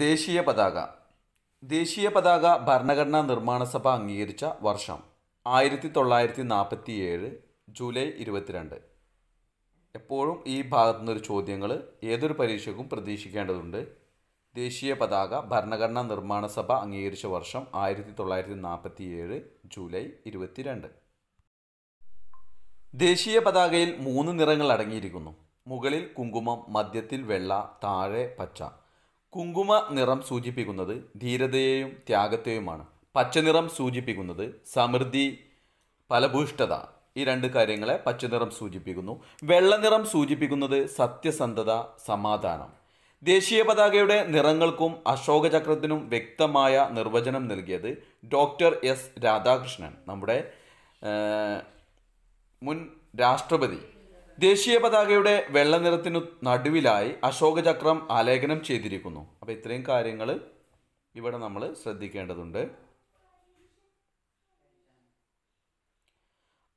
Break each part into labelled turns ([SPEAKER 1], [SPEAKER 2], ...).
[SPEAKER 1] ദേശീയ പതാക ദേശീയ പതാക ഭരണഘടനാ നിർമ്മാണ സഭ അംഗീകരിച്ച വർഷം ആയിരത്തി തൊള്ളായിരത്തി നാൽപ്പത്തി ഏഴ് ജൂലൈ ഇരുപത്തിരണ്ട് എപ്പോഴും ഈ ഭാഗത്തു നിന്നൊരു ചോദ്യങ്ങൾ ഏതൊരു പരീക്ഷയ്ക്കും പ്രതീക്ഷിക്കേണ്ടതുണ്ട് ദേശീയ പതാക ഭരണഘടനാ നിർമ്മാണ സഭ അംഗീകരിച്ച വർഷം ആയിരത്തി തൊള്ളായിരത്തി നാൽപ്പത്തി ഏഴ് ജൂലൈ ഇരുപത്തിരണ്ട് ദേശീയ പതാകയിൽ മൂന്ന് നിറങ്ങൾ അടങ്ങിയിരിക്കുന്നു മുകളിൽ കുങ്കുമം മധ്യത്തിൽ വെള്ള താഴെ പച്ച കുങ്കുമ നിറം സൂചിപ്പിക്കുന്നത് ധീരതയെയും ത്യാഗത്തെയുമാണ് പച്ചനിറം സൂചിപ്പിക്കുന്നത് സമൃദ്ധി ഫലഭൂഷ്ഠത ഈ രണ്ട് കാര്യങ്ങളെ പച്ചനിറം സൂചിപ്പിക്കുന്നു വെള്ളനിറം സൂചിപ്പിക്കുന്നത് സത്യസന്ധത സമാധാനം ദേശീയ പതാകയുടെ നിറങ്ങൾക്കും അശോകചക്രത്തിനും വ്യക്തമായ നിർവചനം നൽകിയത് ഡോക്ടർ എസ് രാധാകൃഷ്ണൻ നമ്മുടെ മുൻ രാഷ്ട്രപതി ദേശീയ പതാകയുടെ വെള്ളനിറത്തിനു നടുവിലായി അശോക ചക്രം ആലേഖനം ചെയ്തിരിക്കുന്നു അപ്പോൾ ഇത്രയും കാര്യങ്ങൾ ഇവിടെ നമ്മൾ ശ്രദ്ധിക്കേണ്ടതുണ്ട്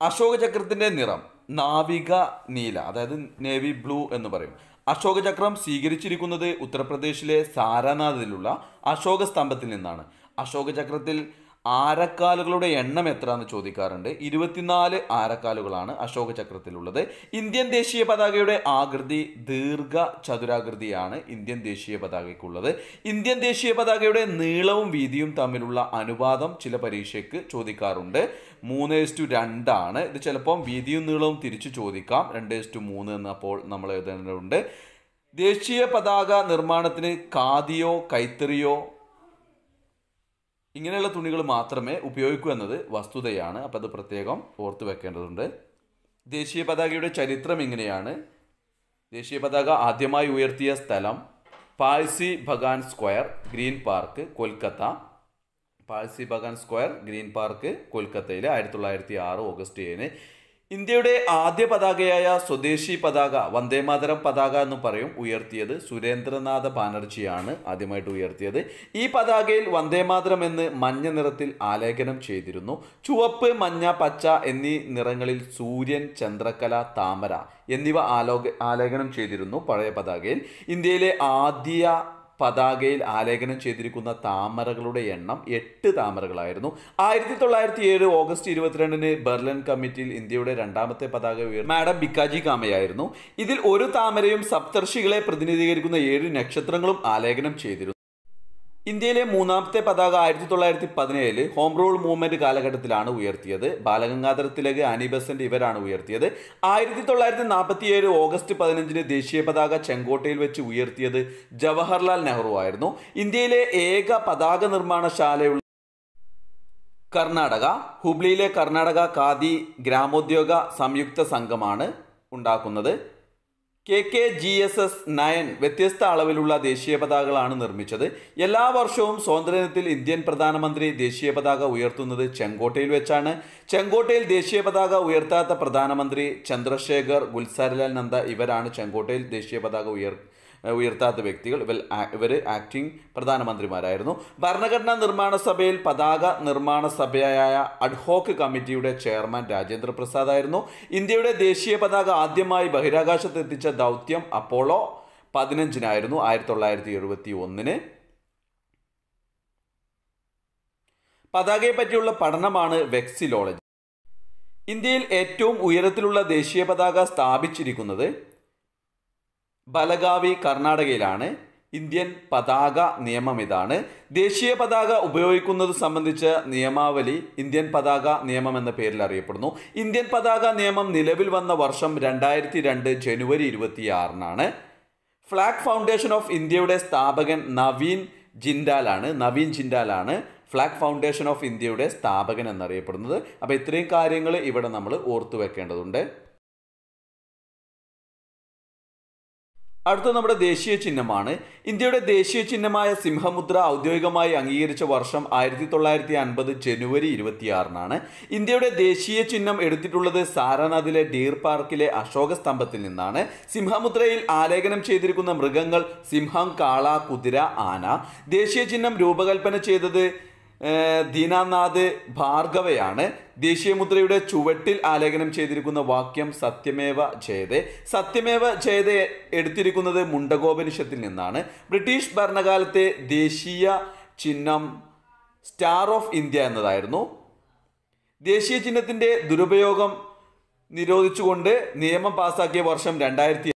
[SPEAKER 1] അശോക ചക്രത്തിൻ്റെ നിറം നാവിക നീല അതായത് നേവി ബ്ലൂ എന്ന് പറയും അശോക ചക്രം സ്വീകരിച്ചിരിക്കുന്നത് ഉത്തർപ്രദേശിലെ സാരനാഥിലുള്ള അശോക സ്തംഭത്തിൽ നിന്നാണ് അശോക ചക്രത്തിൽ ആരക്കാലുകളുടെ എണ്ണം എത്ര എന്ന് ചോദിക്കാറുണ്ട് ഇരുപത്തിനാല് ആരക്കാലുകളാണ് അശോക ചക്രത്തിലുള്ളത് ഇന്ത്യൻ ദേശീയ പതാകയുടെ ആകൃതി ദീർഘ ചതുരാകൃതിയാണ് ഇന്ത്യൻ ദേശീയ പതാകയ്ക്കുള്ളത് ഇന്ത്യൻ ദേശീയ പതാകയുടെ നീളവും വീതിയും തമ്മിലുള്ള അനുപാതം ചില പരീക്ഷയ്ക്ക് ചോദിക്കാറുണ്ട് മൂന്ന് എസ് ടു രണ്ടാണ് ഇത് ചിലപ്പം വീതിയും നീളവും തിരിച്ചു ചോദിക്കാം രണ്ട് എസ് ടു മൂന്ന് എന്ന് അപ്പോൾ നമ്മൾ എഴുതേണ്ടതുണ്ട് ദേശീയ പതാക നിർമ്മാണത്തിന് കാതിയോ കൈത്തറിയോ ഇങ്ങനെയുള്ള തുണികൾ മാത്രമേ ഉപയോഗിക്കൂ എന്നത് വസ്തുതയാണ് അപ്പോൾ അത് പ്രത്യേകം ഓർത്തു വെക്കേണ്ടതുണ്ട് ദേശീയ പതാകയുടെ ചരിത്രം ഇങ്ങനെയാണ് ദേശീയ പതാക ആദ്യമായി ഉയർത്തിയ സ്ഥലം Parsi Bagan square green park Kolkata Parsi Bagan square green park കൊൽക്കത്തയിൽ ആയിരത്തി തൊള്ളായിരത്തി ആറ് ഓഗസ്റ്റ് ഏഴിന് ഇന്ത്യയുടെ ആദ്യ പതാകയായ സ്വദേശി പതാക വന്ദേമാതരം പതാക എന്ന് പറയും ഉയർത്തിയത് സുരേന്ദ്രനാഥ ബാനർജിയാണ് ആദ്യമായിട്ട് ഉയർത്തിയത് ഈ പതാകയിൽ വന്ദേമാതരം എന്ന് മഞ്ഞ നിറത്തിൽ ആലേഖനം ചെയ്തിരുന്നു ചുവപ്പ് മഞ്ഞ പച്ച എന്നീ നിറങ്ങളിൽ സൂര്യൻ ചന്ദ്രകല താമര എന്നിവ ആലോക ആലേഖനം ചെയ്തിരുന്നു പഴയ പതാകയിൽ ഇന്ത്യയിലെ ആദ്യ പതാകയിൽ ആലേഖനം ചെയ്തിരിക്കുന്ന താമരകളുടെ എണ്ണം എട്ട് താമരകളായിരുന്നു ആയിരത്തി തൊള്ളായിരത്തി ഏഴ് ഓഗസ്റ്റ് ഇരുപത്തിരണ്ടിന് ബെർലിൻ കമ്മിറ്റിയിൽ ഇന്ത്യയുടെ രണ്ടാമത്തെ പതാക ഉയർന്നു മാഡം ബിക്കാജി കാമയായിരുന്നു ഇതിൽ ഒരു താമരയും സപ്തർഷികളെ പ്രതിനിധീകരിക്കുന്ന ഏഴ് നക്ഷത്രങ്ങളും ആലേഖനം ചെയ്തിരുന്നു ഇന്ത്യയിലെ മൂന്നാമത്തെ പതാക ആയിരത്തി തൊള്ളായിരത്തി പതിനേഴില് ഹോം റൂൾ മൂവ്മെന്റ് കാലഘട്ടത്തിലാണ് ഉയർത്തിയത് ബാലഗംഗാധര തിലക് അനിബസന്റ് ഇവരാണ് ഉയർത്തിയത് ആയിരത്തി തൊള്ളായിരത്തി നാൽപ്പത്തി ഏഴ് ഓഗസ്റ്റ് പതിനഞ്ചിന് ദേശീയ പതാക ചെങ്കോട്ടയിൽ വെച്ച് ഉയർത്തിയത് ജവഹർലാൽ നെഹ്റു ആയിരുന്നു ഇന്ത്യയിലെ ഏക പതാക നിർമ്മാണശാലയുള്ള കർണാടക ഹുബ്ലിയിലെ കർണാടക ഖാദി ഗ്രാമോദ്യോഗ സംയുക്ത സംഘമാണ് ഉണ്ടാക്കുന്നത് K K G S S nine വ്യത്യസ്ത അളവിലുള്ള ദേശീയ പതാകകളാണ് നിർമ്മിച്ചത് എല്ലാ വർഷവും സ്വാതന്ത്ര്യത്തിൽ ഇന്ത്യൻ പ്രധാനമന്ത്രി ദേശീയ പതാക ഉയർത്തുന്നത് ചെങ്കോട്ടയിൽ വെച്ചാണ് ചെങ്കോട്ടയിൽ ദേശീയ പതാക ഉയർത്താത്ത പ്രധാനമന്ത്രി ചന്ദ്രശേഖർ ഗുൽസാരിലാൽ നന്ദ ഇവരാണ് ചെങ്കോട്ടയിൽ ദേശീയ പതാക ഉയർ ഉയർത്താത്ത വ്യക്തികൾ ഇവർ ഇവർ ആക്ടിംഗ് പ്രധാനമന്ത്രിമാരായിരുന്നു ഭരണഘടനാ നിർമ്മാണ സഭയിൽ പതാക നിർമ്മാണ സഭയായ അഡ്ഹോക്ക് കമ്മിറ്റിയുടെ ചെയർമാൻ രാജേന്ദ്ര പ്രസാദ് ആയിരുന്നു ഇന്ത്യയുടെ ദേശീയ പതാക ആദ്യമായി ബഹിരാകാശത്ത് എത്തിച്ച ദൗത്യം അപ്പോളോ പതിനഞ്ചിനായിരുന്നു ആയിരത്തി തൊള്ളായിരത്തി എഴുപത്തി ഒന്നിന് പതാകയെ പറ്റിയുള്ള പഠനമാണ് വെക്സിലോളജി ഇന്ത്യയിൽ ഏറ്റവും ഉയരത്തിലുള്ള ദേശീയ പതാക സ്ഥാപിച്ചിരിക്കുന്നത് ബലഗാവി കർണാടകയിലാണ് ഇന്ത്യൻ പതാക നിയമം ഇതാണ് ദേശീയ പതാക ഉപയോഗിക്കുന്നത് സംബന്ധിച്ച നിയമാവലി ഇന്ത്യൻ പതാക നിയമം എന്ന പേരിൽ അറിയപ്പെടുന്നു ഇന്ത്യൻ പതാക നിയമം നിലവിൽ വന്ന വർഷം രണ്ടായിരത്തി രണ്ട് ജനുവരി ഇരുപത്തിയാറിനാണ് ഫ്ലാഗ് ഫൗണ്ടേഷൻ ഓഫ് ഇന്ത്യയുടെ സ്ഥാപകൻ നവീൻ ജിൻഡാലാണ് നവീൻ ജിൻഡാലാണ് ഫ്ലാഗ് ഫൗണ്ടേഷൻ ഓഫ് ഇന്ത്യയുടെ സ്ഥാപകൻ എന്നറിയപ്പെടുന്നത് അപ്പോൾ ഇത്രയും കാര്യങ്ങൾ ഇവിടെ നമ്മൾ ഓർത്തു വെക്കേണ്ടതുണ്ട് അടുത്ത നമ്മുടെ ദേശീയ ചിഹ്നമാണ് ഇന്ത്യയുടെ ദേശീയ ചിഹ്നമായ സിംഹമുദ്ര ഔദ്യോഗികമായി അംഗീകരിച്ച വർഷം ആയിരത്തി തൊള്ളായിരത്തി അൻപത് ജനുവരി ഇരുപത്തിയാറിനാണ് ഇന്ത്യയുടെ ദേശീയ ചിഹ്നം എടുത്തിട്ടുള്ളത് സാരനാഥിലെ ഡീർ പാർക്കിലെ അശോക സ്തംഭത്തിൽ നിന്നാണ് സിംഹമുദ്രയിൽ ആലേഖനം ചെയ്തിരിക്കുന്ന മൃഗങ്ങൾ സിംഹം കാള കുതിര ആന ദേശീയ ചിഹ്നം രൂപകൽപ്പന ചെയ്തത് ദീനാനാഥ് ഭാർഗവയാണ് ദേശീയമുദ്രയുടെ ചുവട്ടിൽ ആലേഖനം ചെയ്തിരിക്കുന്ന വാക്യം സത്യമേവ ജയതേ സത്യമേവ ജയതേ എടുത്തിരിക്കുന്നത് മുണ്ടകോപനിഷത്തിൽ നിന്നാണ് ബ്രിട്ടീഷ് ഭരണകാലത്തെ ദേശീയ ചിഹ്നം സ്റ്റാർ ഓഫ് ഇന്ത്യ എന്നതായിരുന്നു ദേശീയ ചിഹ്നത്തിൻ്റെ ദുരുപയോഗം നിരോധിച്ചുകൊണ്ട് നിയമം പാസാക്കിയ വർഷം രണ്ടായിരത്തി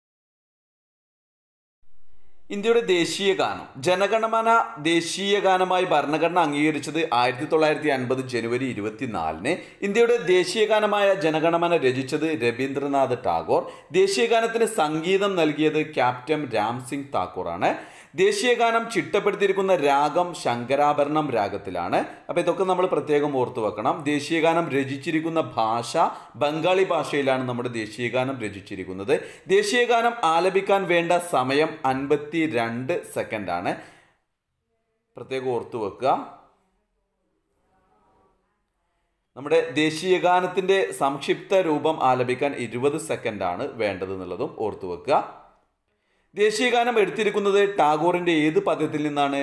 [SPEAKER 1] ഇന്ത്യയുടെ ദേശീയ ഗാനം ജനഗണമന ദേശീയ ഗാനമായി ഭരണഘടന അംഗീകരിച്ചത് ആയിരത്തി തൊള്ളായിരത്തി അൻപത് ജനുവരി ഇരുപത്തിനാലിന് ഇന്ത്യയുടെ ദേശീയ ഗാനമായ ജനഗണമന രചിച്ചത് രവീന്ദ്രനാഥ് ടാഗോർ ദേശീയ ഗാനത്തിന് സംഗീതം നൽകിയത് ക്യാപ്റ്റൻ രാം സിംഗ് താക്കൂറാണ് ദേശീയഗാനം ചിട്ടപ്പെടുത്തിയിരിക്കുന്ന രാഗം ശങ്കരാഭരണം രാഗത്തിലാണ് അപ്പോൾ ഇതൊക്കെ നമ്മൾ പ്രത്യേകം ഓർത്തു വെക്കണം ദേശീയഗാനം രചിച്ചിരിക്കുന്ന ഭാഷ ബംഗാളി ഭാഷയിലാണ് നമ്മുടെ ദേശീയഗാനം രചിച്ചിരിക്കുന്നത് ദേശീയഗാനം ആലപിക്കാൻ വേണ്ട സമയം അൻപത്തി രണ്ട് സെക്കൻഡാണ് പ്രത്യേകം ഓർത്തു വെക്കുക നമ്മുടെ ദേശീയഗാനത്തിൻ്റെ സംക്ഷിപ്ത രൂപം ആലപിക്കാൻ ഇരുപത് സെക്കൻഡാണ് വേണ്ടതെന്നുള്ളതും ഓർത്തു വെക്കുക ദേശീയഗാനം എടുത്തിരിക്കുന്നത് ടാഗോറിൻ്റെ ഏത് പദ്യത്തിൽ നിന്നാണ്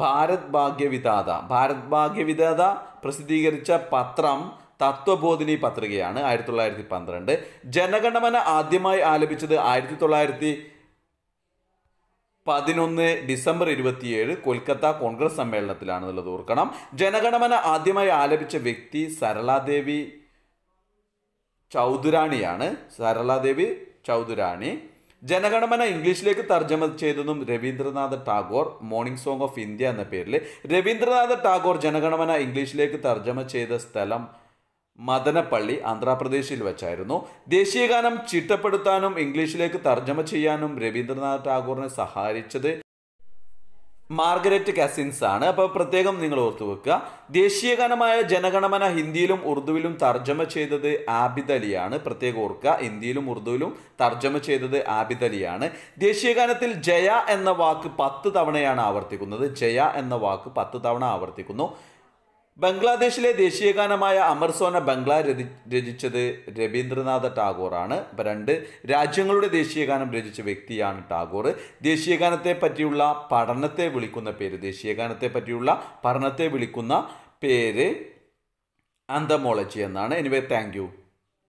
[SPEAKER 1] ഭാരത് ഭാഗ്യവിധാത ഭാരത് ഭാഗ്യവിധാത പ്രസിദ്ധീകരിച്ച പത്രം തത്വബോധിനി പത്രികയാണ് ആയിരത്തി തൊള്ളായിരത്തി പന്ത്രണ്ട് ജനഗണമന ആദ്യമായി ആലപിച്ചത് ആയിരത്തി തൊള്ളായിരത്തി പതിനൊന്ന് ഡിസംബർ ഇരുപത്തിയേഴ് കൊൽക്കത്ത കോൺഗ്രസ് സമ്മേളനത്തിലാണെന്നുള്ളത് ഓർക്കണം ജനഗണമന ആദ്യമായി ആലപിച്ച വ്യക്തി സരളാദേവി ചൗധുരാണിയാണ് സരളാദേവി ചൗധുരാണി ജനഗണമന ഇംഗ്ലീഷിലേക്ക് തർജ്ജമ ചെയ്തതും Rabindranath Tagore morning song of India എന്ന പേരിൽ രവീന്ദ്രനാഥ് ടാഗോർ ജനഗണമന ഇംഗ്ലീഷിലേക്ക് തർജ്ജമ ചെയ്ത സ്ഥലം മദനപ്പള്ളി ആന്ധ്രാപ്രദേശിൽ വെച്ചായിരുന്നു ദേശീയഗാനം ചിട്ടപ്പെടുത്താനും ഇംഗ്ലീഷിലേക്ക് തർജ്ജമ ചെയ്യാനും രവീന്ദ്രനാഥ് ടാഗോറിനെ സഹായിച്ചത് മാർഗരറ്റ് കസിൻസ് ആണ് അപ്പോൾ പ്രത്യേകം നിങ്ങൾ ഓർത്തു വെക്കുക ദേശീയഗാനമായ ജനഗണമന ഹിന്ദിയിലും ഉറുദുവിലും തർജ്ജമ ചെയ്തത് ആബിദലിയാണ് പ്രത്യേകം ഓർക്കുക ഹിന്ദിയിലും ഉറുദുവിലും തർജ്ജമ ചെയ്തത് ആബിദലിയാണ് അലിയാണ് ദേശീയഗാനത്തിൽ ജയ എന്ന വാക്ക് പത്ത് തവണയാണ് ആവർത്തിക്കുന്നത് ജയ എന്ന വാക്ക് പത്ത് തവണ ആവർത്തിക്കുന്നു ബംഗ്ലാദേശിലെ ദേശീയഗാനമായ അമർസോന ബംഗ്ല രചിച്ചത് രവീന്ദ്രനാഥ ടാഗോറാണ് അപ്പം രണ്ട് രാജ്യങ്ങളുടെ ദേശീയഗാനം രചിച്ച വ്യക്തിയാണ് ടാഗോർ ദേശീയഗാനത്തെ പറ്റിയുള്ള പഠനത്തെ വിളിക്കുന്ന പേര് ദേശീയഗാനത്തെ പറ്റിയുള്ള പഠനത്തെ വിളിക്കുന്ന പേര് അന്തമോളജി എന്നാണ് എനിവേ താങ്ക്